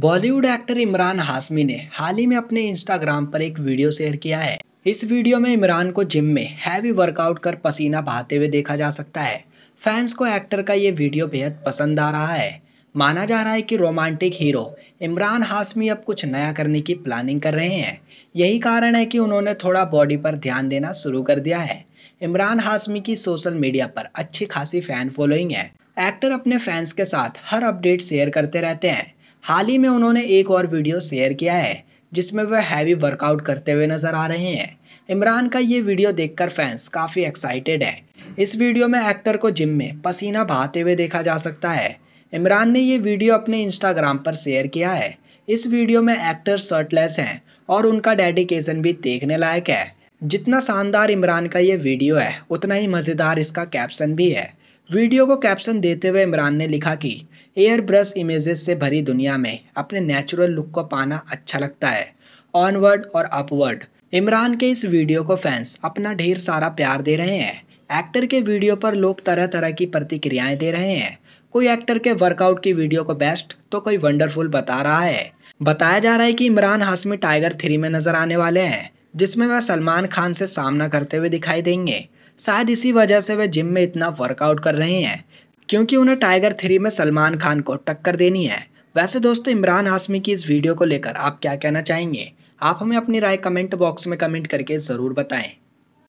Bollywood actor Imran Hashmi ने हाल ही में अपने इंस्टाग्राम पर एक वीडियो शेयर किया है इस वीडियो में इमरान को जिम में हैवी वर्कआउट कर पसीना बहाते हुए देखा जा सकता है फैंस को एक्टर का ये वीडियो बेहद पसंद आ रहा है माना जा रहा है कि रोमांटिक हीरो इमरान हाशमी अब कुछ नया करने की प्लानिंग कर रहे हैं यही कारण है कि उन्होंने थोड़ा बॉडी पर ध्यान देना शुरू कर दिया है इमरान हाशमी की सोशल मीडिया पर अच्छी खासी फैन फॉलोइंग है एक्टर अपने फैंस के साथ हर अपडेट शेयर करते रहते हैं हाल ही में उन्होंने एक और वीडियो शेयर किया है जिसमें वह हैवी वर्कआउट करते हुए नजर आ रहे हैं इमरान का ये वीडियो देखकर फैंस काफ़ी एक्साइटेड है इस वीडियो में एक्टर को जिम में पसीना बहाते हुए देखा जा सकता है इमरान ने ये वीडियो अपने इंस्टाग्राम पर शेयर किया है इस वीडियो में एक्टर शर्टलेस हैं और उनका डेडिकेशन भी देखने लायक है जितना शानदार इमरान का ये वीडियो है उतना ही मज़ेदार इसका कैप्शन भी है वीडियो को कैप्शन देते हुए इमरान ने लिखा कि एयर ब्रश इमेजेस से भरी दुनिया में अपने नेचुरल लुक को पाना अच्छा लगता है ऑनवर्ड और अपवर्ड इमरान के इस वीडियो को फैंस अपना ढेर सारा प्यार दे रहे हैं एक्टर के वीडियो पर लोग तरह तरह की प्रतिक्रियाएं दे रहे हैं कोई एक्टर के वर्कआउट की वीडियो को बेस्ट तो कोई वंडरफुल बता रहा है बताया जा रहा है कि इमरान हाशमी टाइगर थ्री में नजर आने वाले हैं जिसमें वह सलमान खान से सामना करते हुए दिखाई देंगे शायद इसी वजह से वे जिम में इतना वर्कआउट कर रहे हैं क्योंकि उन्हें टाइगर थ्री में सलमान खान को टक्कर देनी है वैसे दोस्तों इमरान हाशमी की इस वीडियो को लेकर आप क्या कहना चाहेंगे आप हमें अपनी राय कमेंट बॉक्स में कमेंट करके ज़रूर बताएं